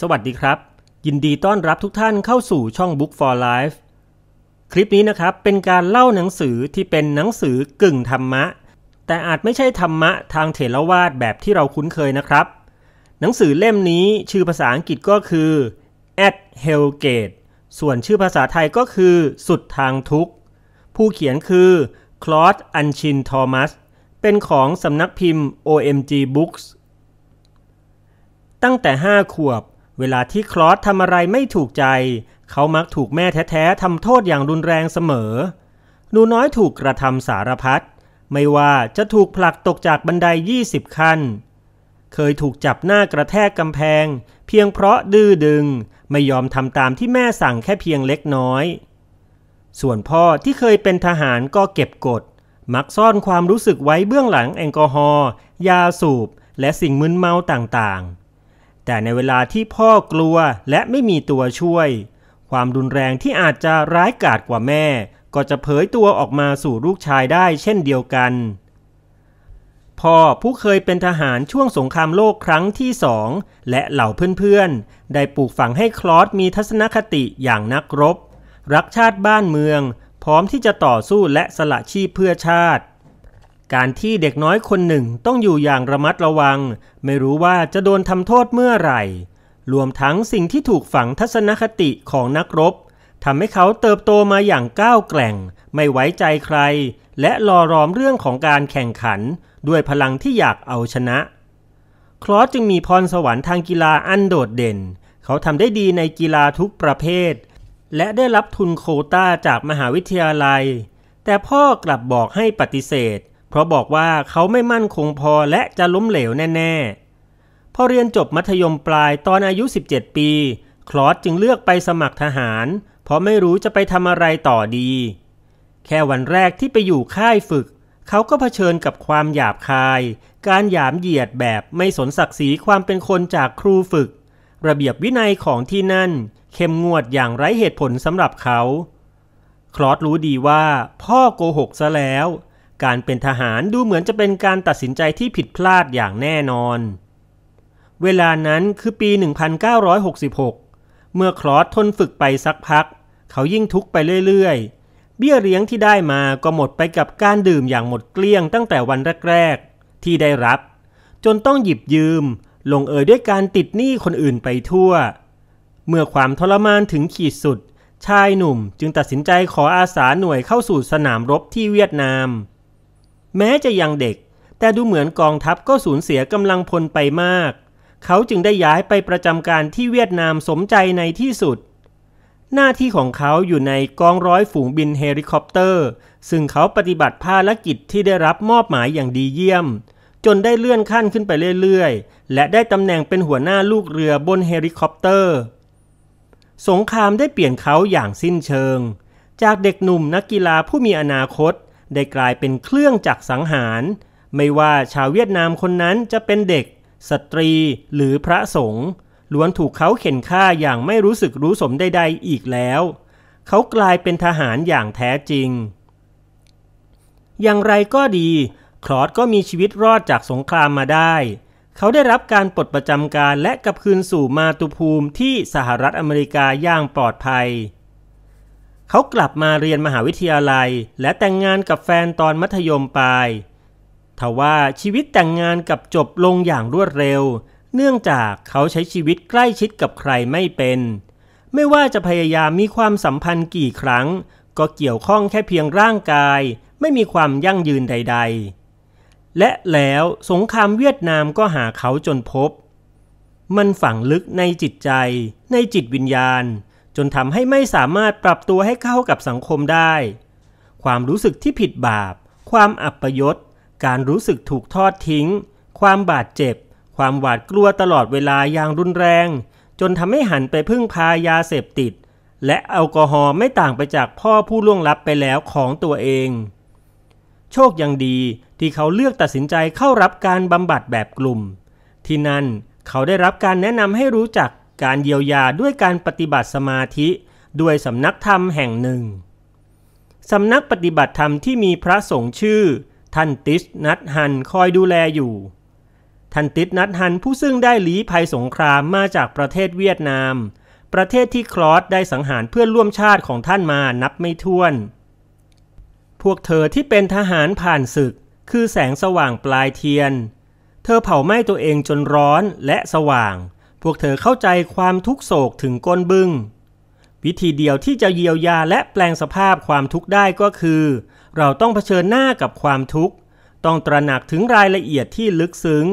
สวัสดีครับ ยินดีต้อนรับทุกท่านเข้าสู่ช่อง Book for Life คลิปนี้นะครับ เป็นการเล่าหนังสือที่เป็นหนังสือกึ่งธรรมะ แต่อาจไม่ใช่ธรรมะทางเถรวาทแบบที่เราคุ้นเคยนะครับ หนังสือเล่มนี้ชื่อภาษาอังกฤษก็คือ At Hellgate ส่วนชื่อภาษาไทยก็คือ สุดทางทุกข์ ผู้เขียนคือคลอสอันชินทอมัสเป็นของสำนักพิมพ์ OMG Books ตั้งแต่ 5 ขวบเวลาที่คลอสทำอะไรไม่ถูกใจ เขามักถูกแม่แท้ๆทำโทษอย่างรุนแรงเสมอ หนูน้อยถูกกระทำสารพัด ไม่ว่าจะถูกผลักตกจากบันได20ขั้น เคยถูกจับหน้ากระแทกกำแพง เพียงเพราะดื้อดึง ไม่ยอมทำตามที่แม่สั่งแค่เพียงเล็กน้อย ส่วนพ่อที่เคยเป็นทหารก็เก็บกด มักซ่อนความรู้สึกไว้เบื้องหลังแอลกอฮอล์ ยาสูบและสิ่งมึนเมาต่างๆแต่ในเวลาที่พ่อกลัวและไม่มีตัวช่วย ความรุนแรงที่อาจจะร้ายกาจกว่าแม่ ก็จะเผยตัวออกมาสู่ลูกชายได้เช่นเดียวกัน พ่อผู้เคยเป็นทหารช่วงสงครามโลกครั้งที่สองและเหล่าเพื่อนๆ ได้ปลูกฝังให้คลอสมีทัศนคติอย่างนักรบ รักชาติบ้านเมือง พร้อมที่จะต่อสู้และสละชีพเพื่อชาติการที่เด็กน้อยคนหนึ่งต้องอยู่อย่างระมัดระวัง ไม่รู้ว่าจะโดนทำโทษเมื่อไหร่รวมทั้งสิ่งที่ถูกฝังทัศนคติของนักรบทำให้เขาเติบโตมาอย่างก้าวแกร่ง ไม่ไว้ใจใคร และรอรอมเรื่องของการแข่งขัน ด้วยพลังที่อยากเอาชนะ คลอสจึงมีพรสวรรค์ทางกีฬาอันโดดเด่น เขาทำได้ดีในกีฬาทุกประเภท และได้รับทุนโคต้าจากมหาวิทยาลัย แต่พ่อกลับบอกให้ปฏิเสธเพราะบอกว่าเขาไม่มั่นคงพอและจะล้มเหลวแน่ ๆ พอเรียนจบมัธยมปลายตอนอายุ 17 ปี คลอสจึงเลือกไปสมัครทหาร เพราะไม่รู้จะไปทำอะไรต่อดี แค่วันแรกที่ไปอยู่ค่ายฝึก เขาก็เผชิญกับความหยาบคาย การหยามเหยียดแบบไม่สนศักดิ์ศรีความเป็นคนจากครูฝึก ระเบียบวินัยของที่นั่น เข้มงวดอย่างไร้เหตุผลสำหรับเขา คลอสรู้ดีว่าพ่อโกหกซะแล้วการเป็นทหารดูเหมือนจะเป็นการตัดสินใจที่ผิดพลาดอย่างแน่นอน เวลานั้นคือปี 1966 เมื่อคลอสทนฝึกไปสักพัก เขายิ่งทุกข์ไปเรื่อยๆ เบี้ยเลี้ยงที่ได้มาก็หมดไปกับการดื่มอย่างหมดเกลี้ยงตั้งแต่วันแรกๆ ที่ได้รับ จนต้องหยิบยืม ลงเอยด้วยการติดหนี้คนอื่นไปทั่ว เมื่อความทรมานถึงขีดสุด ชายหนุ่มจึงตัดสินใจขออาสาหน่วยเข้าสู่สนามรบที่เวียดนามแม้จะยังเด็ก แต่ดูเหมือนกองทัพก็สูญเสียกำลังพลไปมาก เขาจึงได้ย้ายไปประจำการที่เวียดนามสมใจในที่สุด หน้าที่ของเขาอยู่ในกองร้อยฝูงบินเฮลิคอปเตอร์ ซึ่งเขาปฏิบัติภารกิจที่ได้รับมอบหมายอย่างดีเยี่ยม จนได้เลื่อนขั้นขึ้นไปเรื่อยๆ และได้ตำแหน่งเป็นหัวหน้าลูกเรือบนเฮลิคอปเตอร์ สงครามได้เปลี่ยนเขาอย่างสิ้นเชิง จากเด็กหนุ่มนักกีฬาผู้มีอนาคตได้กลายเป็นเครื่องจักสังหาร ไม่ว่าชาวเวียดนามคนนั้นจะเป็นเด็กสตรีหรือพระสงฆ์ล้วนถูกเขาเข็นฆ่าอย่างไม่รู้สึกรู้สมใดๆอีกแล้ว เขากลายเป็นทหารอย่างแท้จริง อย่างไรก็ดี คลอดก็มีชีวิตรอดจากสงครามมาได้ เขาได้รับการปลดประจำการและกลับคืนสู่มาตุภูมิที่สหรัฐอเมริกาอย่างปลอดภัยเขากลับมาเรียนมหาวิทยาลัย และแต่งงานกับแฟนตอนมัธยมปลาย ทว่าชีวิตแต่งงานกับจบลงอย่างรวดเร็ว เนื่องจากเขาใช้ชีวิตใกล้ชิดกับใครไม่เป็น ไม่ว่าจะพยายามมีความสัมพันธ์กี่ครั้ง ก็เกี่ยวข้องแค่เพียงร่างกาย ไม่มีความยั่งยืนใด ๆ และแล้วสงครามเวียดนามก็หาเขาจนพบ มันฝังลึกในจิตใจ ในจิตวิญญาณจนทำให้ไม่สามารถปรับตัวให้เข้ากับสังคมได้ ความรู้สึกที่ผิดบาป ความอับปยศ การรู้สึกถูกทอดทิ้ง ความบาดเจ็บ ความหวาดกลัวตลอดเวลาอย่างรุนแรง จนทำให้หันไปพึ่งพายาเสพติด และแอลกอฮอล์ไม่ต่างไปจากพ่อผู้ล่วงลับไปแล้วของตัวเอง โชคยังดีที่เขาเลือกตัดสินใจเข้ารับการบำบัดแบบกลุ่ม ที่นั่นเขาได้รับการแนะนำให้รู้จักการเยียวยาด้วยการปฏิบัติสมาธิ ด้วยสำนักธรรมแห่งหนึ่ง สำนักปฏิบัติธรรมที่มีพระสงฆ์ชื่อท่านติสนัทฮันคอยดูแลอยู่ท่านติสนัทฮันผู้ซึ่งได้หลีภัยสงครามมาจากประเทศเวียดนาม ประเทศที่คลอสได้สังหารเพื่อนร่วมชาติของท่านมานับไม่ถ้วน พวกเธอที่เป็นทหารผ่านศึก คือแสงสว่างปลายเทียน เธอเผาไหม้ตัวเองจนร้อนและสว่างพวกเธอเข้าใจความทุกโศกถึงก้นบึง้งวิธีเดียวที่จะเยียวยาและแปลงสภาพความทุกข์ได้ก็คือ เราต้องเผชิญหน้ากับความทุกข์ ต้องตระหนักถึงรายละเอียดที่ลึกซึ้ง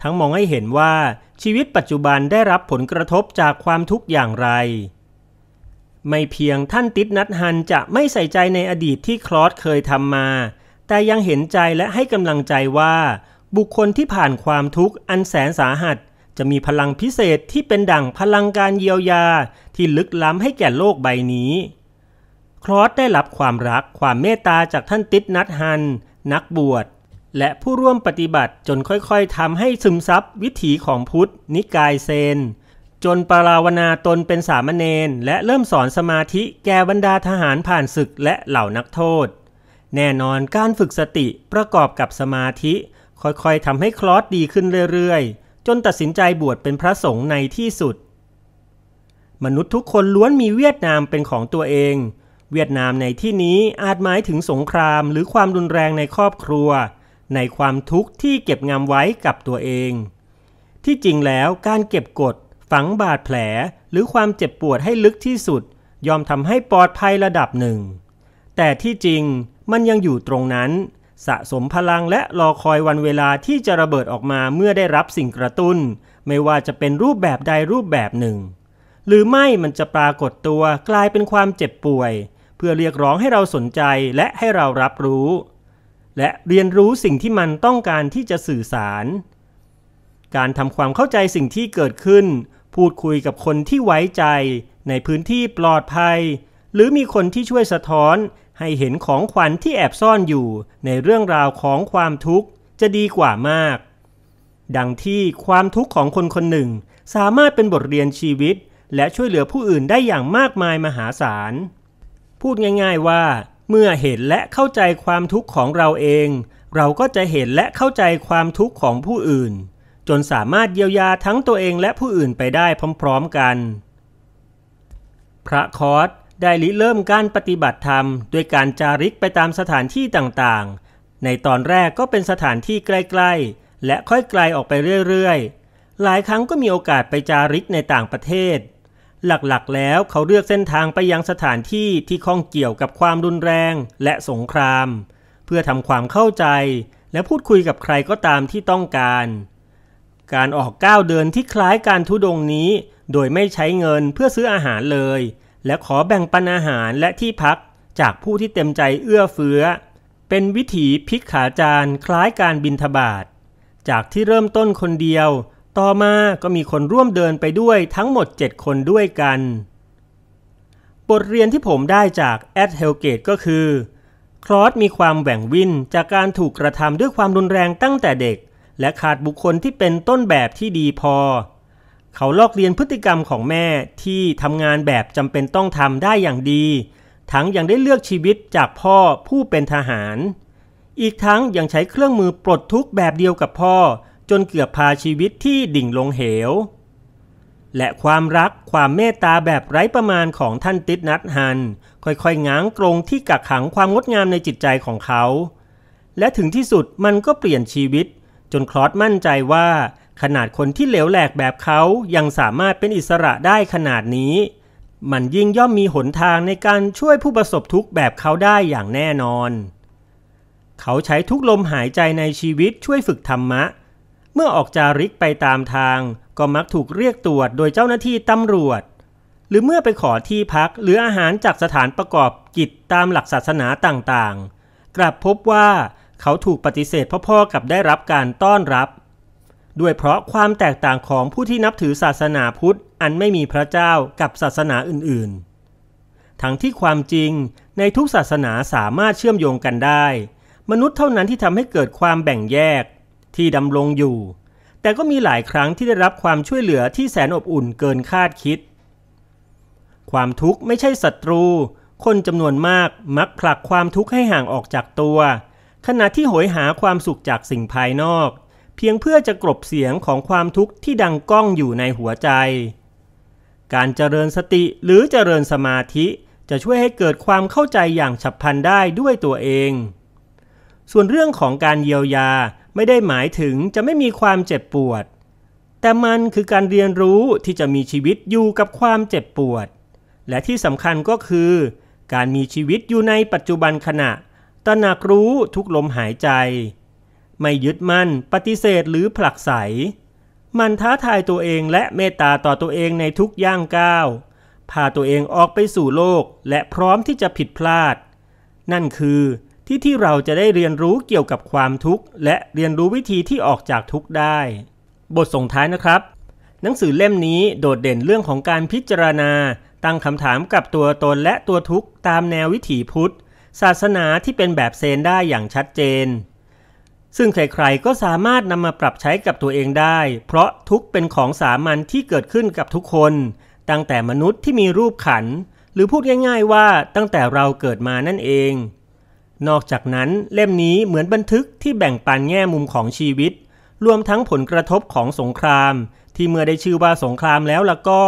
ทั้งมองให้เห็นว่าชีวิตปัจจุบันได้รับผลกระทบจากความทุกข์อย่างไร ไม่เพียงท่านติดนัดฮันจะไม่ใส่ใจในอดีตที่คลอสเคยทำมา แต่ยังเห็นใจและให้กำลังใจว่า บุคคลที่ผ่านความทุกข์อันแสนสาหัสจะมีพลังพิเศษที่เป็นดั่งพลังการเยียวยา ที่ลึกล้ำให้แก่โลกใบนี้ คลอสได้รับความรักความเมตตาจากท่านติดนัทฮัน นักบวช และผู้ร่วมปฏิบัติจนค่อยๆทำให้ซึมซับวิถีของพุทธนิกายเซน จนปราวนาตนเป็นสามเณรและเริ่มสอนสมาธิแก่บรรดาทหารผ่านศึกและเหล่านักโทษ แน่นอนการฝึกสติประกอบกับสมาธิ ค่อยๆทำให้คลอสดีขึ้นเรื่อยๆจนตัดสินใจบวชเป็นพระสงฆ์ในที่สุด มนุษย์ทุกคนล้วนมีเวียดนามเป็นของตัวเอง เวียดนามในที่นี้อาจหมายถึงสงครามหรือความรุนแรงในครอบครัว ในความทุกข์ที่เก็บงำไว้กับตัวเอง ที่จริงแล้วการเก็บกดฝังบาดแผล หรือความเจ็บปวดให้ลึกที่สุด ยอมทำให้ปลอดภัยระดับหนึ่ง แต่ที่จริงมันยังอยู่ตรงนั้นสะสมพลังและรอคอยวันเวลาที่จะระเบิดออกมาเมื่อได้รับสิ่งกระตุ้น ไม่ว่าจะเป็นรูปแบบใดรูปแบบหนึ่ง หรือไม่มันจะปรากฏตัวกลายเป็นความเจ็บป่วย เพื่อเรียกร้องให้เราสนใจและให้เรารับรู้ และเรียนรู้สิ่งที่มันต้องการที่จะสื่อสาร การทำความเข้าใจสิ่งที่เกิดขึ้น พูดคุยกับคนที่ไว้ใจ ในพื้นที่ปลอดภัย หรือมีคนที่ช่วยสะท้อนให้เห็นของขวัญที่แอบซ่อนอยู่ในเรื่องราวของความทุกข์จะดีกว่ามาก ดังที่ความทุกข์ของคนคนหนึ่งสามารถเป็นบทเรียนชีวิต และช่วยเหลือผู้อื่นได้อย่างมากมายมหาศาลพูดง่าย ๆว่า เมื่อเห็นและเข้าใจความทุกข์ของเราเอง เราก็จะเห็นและเข้าใจความทุกข์ของผู้อื่น จนสามารถเยียวยาทั้งตัวเองและผู้อื่นไปได้พร้อมๆกัน พระคอร์สได้ริเริ่มการปฏิบัติธรรม ด้วยการจาริกไปตามสถานที่ต่างๆ ในตอนแรกก็เป็นสถานที่ใกล้ๆ และค่อยไกลออกไปเรื่อยๆ หลายครั้งก็มีโอกาสไปจาริกในต่างประเทศ หลักๆ แล้วเขาเลือกเส้นทางไปยังสถานที่ที่ข้องเกี่ยวกับความรุนแรงและสงคราม เพื่อทำความเข้าใจและพูดคุยกับใครก็ตามที่ต้องการ การออกก้าวเดินที่คล้ายการทุดงนี้โดยไม่ใช้เงินเพื่อซื้ออาหารเลยและขอแบ่งปันอาหารและที่พักจากผู้ที่เต็มใจเอื้อเฟื้อ เป็นวิถีพิกขาจารคล้ายการบินทบาท จากที่เริ่มต้นคนเดียว ต่อมาก็มีคนร่วมเดินไปด้วยทั้งหมด 7 คนด้วยกัน บทเรียนที่ผมได้จากแอดเฮลเกตก็คือคลอสมีความแหว่งวินจากการถูกกระทำด้วยความรุนแรงตั้งแต่เด็ก และขาดบุคคลที่เป็นต้นแบบที่ดีพอเขาลอกเรียนพฤติกรรมของแม่ที่ทำงานแบบจำเป็นต้องทำได้อย่างดี ทั้งยังได้เลือกชีวิตจากพ่อผู้เป็นทหาร อีกทั้งยังใช้เครื่องมือปลดทุกข์แบบเดียวกับพ่อ จนเกือบพาชีวิตที่ดิ่งลงเหว และความรักความเมตตาแบบไร้ประมาณของท่านติดนัทฮัน ค่อยๆ ง้างกรงที่กักขังความงดงามในจิตใจของเขา และถึงที่สุดมันก็เปลี่ยนชีวิต จนคลอสมั่นใจว่าขนาดคนที่เหลวแหลกแบบเขายังสามารถเป็นอิสระได้ขนาดนี้ มันยิ่งย่อมมีหนทางในการช่วยผู้ประสบทุกข์แบบเขาได้อย่างแน่นอน เขาใช้ทุกลมหายใจในชีวิตช่วยฝึกธรรมะ เมื่อออกจาริกไปตามทาง ก็มักถูกเรียกตรวจโดยเจ้าหน้าที่ตำรวจ หรือเมื่อไปขอที่พักหรืออาหารจากสถานประกอบกิจตามหลักศาสนาต่างๆ กลับพบว่าเขาถูกปฏิเสธพ่อๆกับได้รับการต้อนรับด้วยเพราะความแตกต่างของผู้ที่นับถือศาสนาพุทธอันไม่มีพระเจ้ากับศาสนาอื่นๆ ทั้งที่ความจริงในทุกศาสนาสามารถเชื่อมโยงกันได้ มนุษย์เท่านั้นที่ทำให้เกิดความแบ่งแยก ที่ดำรงอยู่ แต่ก็มีหลายครั้งที่ได้รับความช่วยเหลือที่แสนอบอุ่นเกินคาดคิด ความทุกข์ไม่ใช่ศัตรู คนจำนวนมากมักผลักความทุกข์ให้ห่างออกจากตัว ขณะที่โหยหาความสุขจากสิ่งภายนอกเพียงเพื่อจะกลบเสียงของความทุกข์ที่ดังก้องอยู่ในหัวใจ การเจริญสติหรือเจริญสมาธิจะช่วยให้เกิดความเข้าใจอย่างฉับพลันได้ด้วยตัวเอง ส่วนเรื่องของการเยียวยาไม่ได้หมายถึงจะไม่มีความเจ็บปวด แต่มันคือการเรียนรู้ที่จะมีชีวิตอยู่กับความเจ็บปวด และที่สำคัญก็คือการมีชีวิตอยู่ในปัจจุบันขณะตระหนักรู้ทุกลมหายใจไม่ยึดมั่น ปฏิเสธหรือผลักไส มันท้าทายตัวเองและเมตตาต่อตัวเองในทุกย่างก้าว พาตัวเองออกไปสู่โลก และพร้อมที่จะผิดพลาด นั่นคือที่ที่เราจะได้เรียนรู้เกี่ยวกับความทุกข์และเรียนรู้วิธีที่ออกจากทุกข์ได้ บทส่งท้ายนะครับ หนังสือเล่มนี้โดดเด่นเรื่องของการพิจารณาตั้งคำถามกับตัวตนและตัวทุกข์ตามแนววิถีพุทธ ศาสนาที่เป็นแบบเซนได้อย่างชัดเจนซึ่งใครๆก็สามารถนำมาปรับใช้กับตัวเองได้ เพราะทุกเป็นของสามัญที่เกิดขึ้นกับทุกคน ตั้งแต่มนุษย์ที่มีรูปขัน หรือพูดง่าย ๆ ว่า ตั้งแต่เราเกิดมานั่นเอง นอกจากนั้นเล่มนี้เหมือนบันทึกที่แบ่งปันแง่มุมของชีวิต รวมทั้งผลกระทบของสงคราม ที่เมื่อได้ชื่อว่าสงครามแล้วละก็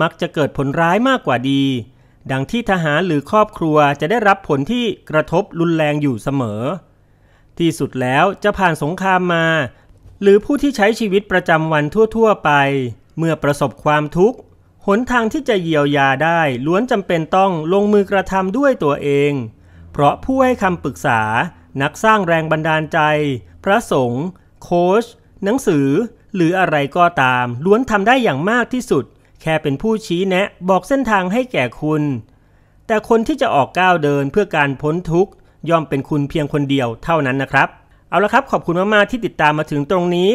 มักจะเกิดผลร้ายมากกว่าดี ดังที่ทหารหรือครอบครัวจะได้รับผลที่กระทบรุนแรงอยู่เสมอที่สุดแล้วจะผ่านสงครามมา หรือผู้ที่ใช้ชีวิตประจำวันทั่วๆไป เมื่อประสบความทุกข์ หนทางที่จะเยียวยาได้ ล้วนจำเป็นต้องลงมือกระทำด้วยตัวเอง เพราะผู้ให้คำปรึกษา นักสร้างแรงบันดาลใจ พระสงฆ์โค้ชหนังสือ หรืออะไรก็ตาม ล้วนทำได้อย่างมากที่สุด แค่เป็นผู้ชี้แนะบอกเส้นทางให้แก่คุณ แต่คนที่จะออกก้าวเดินเพื่อการพ้นทุกข์ย่อมเป็นคุณเพียงคนเดียวเท่านั้นนะครับ เอาละครับขอบคุณมากๆที่ติดตามมาถึงตรงนี้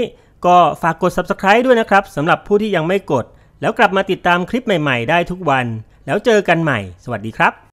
ก็ฝากกด subscribe ด้วยนะครับสำหรับผู้ที่ยังไม่กด แล้วกลับมาติดตามคลิปใหม่ๆได้ทุกวัน แล้วเจอกันใหม่สวัสดีครับ